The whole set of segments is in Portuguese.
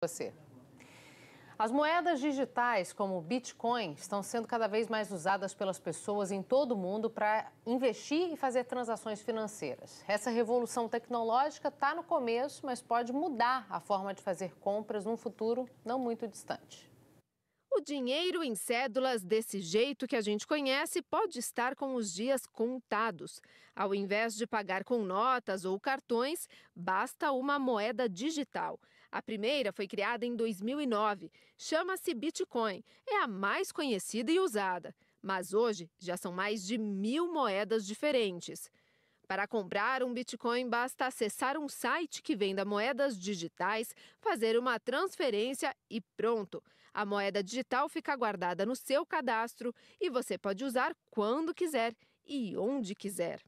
você. As moedas digitais, como o Bitcoin, estão sendo cada vez mais usadas pelas pessoas em todo o mundo para investir e fazer transações financeiras. Essa revolução tecnológica está no começo, mas pode mudar a forma de fazer compras num futuro não muito distante. O dinheiro em cédulas, desse jeito que a gente conhece, pode estar com os dias contados. Ao invés de pagar com notas ou cartões, basta uma moeda digital. A primeira foi criada em 2009. Chama-se Bitcoin. É a mais conhecida e usada. Mas hoje já são mais de mil moedas diferentes. Para comprar um Bitcoin, basta acessar um site que venda moedas digitais, fazer uma transferência e pronto. A moeda digital fica guardada no seu cadastro e você pode usar quando quiser e onde quiser.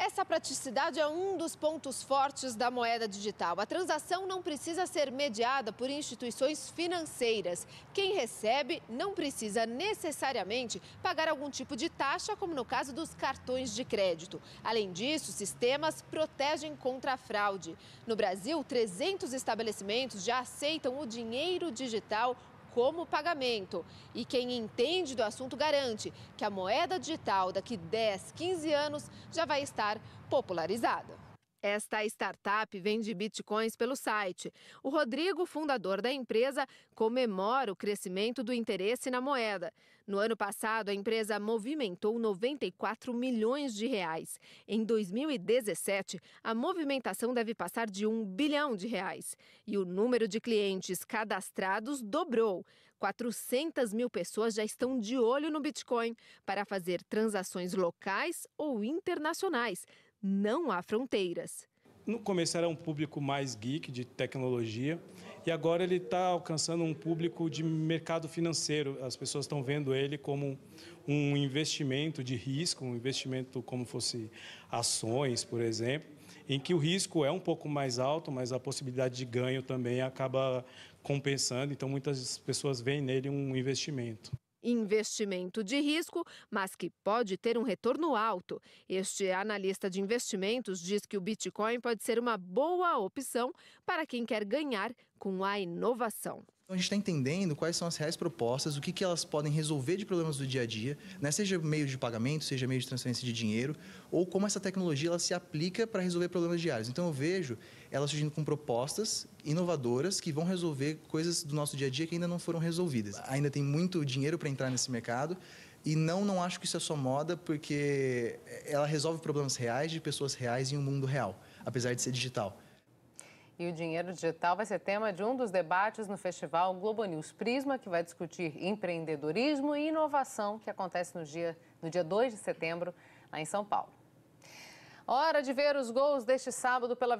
Essa praticidade é um dos pontos fortes da moeda digital. A transação não precisa ser mediada por instituições financeiras. Quem recebe não precisa necessariamente pagar algum tipo de taxa, como no caso dos cartões de crédito. Além disso, sistemas protegem contra a fraude. No Brasil, 300 estabelecimentos já aceitam o dinheiro digital como pagamento. E quem entende do assunto garante que a moeda digital daqui 10, 15 anos já vai estar popularizada. Esta startup vende bitcoins pelo site. O Rodrigo, fundador da empresa, comemora o crescimento do interesse na moeda. No ano passado, a empresa movimentou 94 milhões de reais. Em 2017, a movimentação deve passar de 1 bilhão de reais. E o número de clientes cadastrados dobrou. 400 mil pessoas já estão de olho no Bitcoin para fazer transações locais ou internacionais não há fronteiras. No começo era um público mais geek de tecnologia e agora ele está alcançando um público de mercado financeiro. As pessoas estão vendo ele como um investimento de risco, um investimento como fosse ações, por exemplo, em que o risco é um pouco mais alto, mas a possibilidade de ganho também acaba compensando. Então muitas pessoas veem nele um investimento investimento de risco, mas que pode ter um retorno alto. Este analista de investimentos diz que o Bitcoin pode ser uma boa opção para quem quer ganhar com a inovação. Então a gente está entendendo quais são as reais propostas, o que, que elas podem resolver de problemas do dia a dia, né? seja meio de pagamento, seja meio de transferência de dinheiro, ou como essa tecnologia ela se aplica para resolver problemas diários. Então eu vejo elas surgindo com propostas inovadoras que vão resolver coisas do nosso dia a dia que ainda não foram resolvidas. Ainda tem muito dinheiro para entrar nesse mercado, e não, não acho que isso é só moda, porque ela resolve problemas reais de pessoas reais em um mundo real, apesar de ser digital. E o dinheiro digital vai ser tema de um dos debates no festival Globo News Prisma, que vai discutir empreendedorismo e inovação, que acontece no dia, no dia 2 de setembro, lá em São Paulo. Hora de ver os gols deste sábado pela